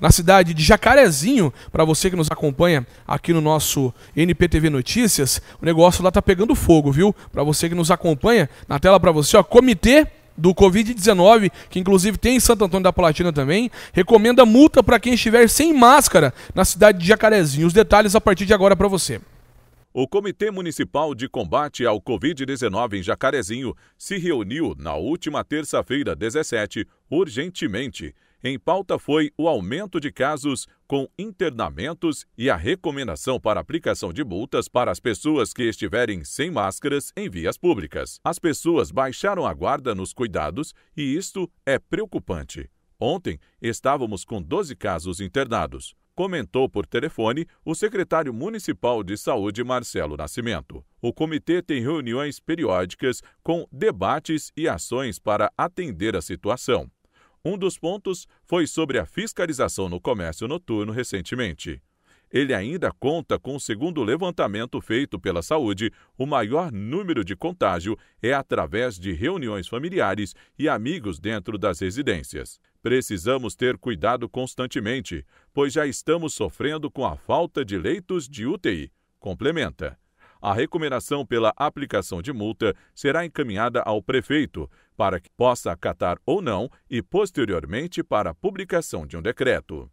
na cidade de Jacarezinho, para você que nos acompanha aqui no nosso NPTV Notícias, o negócio lá tá pegando fogo, viu? Para você que nos acompanha, na tela para você, ó, comitê do Covid-19, que inclusive tem em Santo Antônio da Palatina também, recomenda multa para quem estiver sem máscara na cidade de Jacarezinho. Os detalhes a partir de agora para você. O Comitê Municipal de Combate ao Covid-19 em Jacarezinho se reuniu na última terça-feira, 17, urgentemente em pauta foi o aumento de casos com internamentos e a recomendação para aplicação de multas para as pessoas que estiverem sem máscaras em vias públicas. As pessoas baixaram a guarda nos cuidados e isto é preocupante. Ontem estávamos com 12 casos internados, comentou por telefone o secretário municipal de saúde, Marcelo Nascimento. O comitê tem reuniões periódicas com debates e ações para atender a situação. Um dos pontos foi sobre a fiscalização no comércio noturno recentemente. Ele ainda conta com o segundo levantamento feito pela saúde. O maior número de contágio é através de reuniões familiares e amigos dentro das residências. Precisamos ter cuidado constantemente, pois já estamos sofrendo com a falta de leitos de UTI. Complementa. A recomendação pela aplicação de multa será encaminhada ao prefeito, para que possa acatar ou não e, posteriormente, para a publicação de um decreto.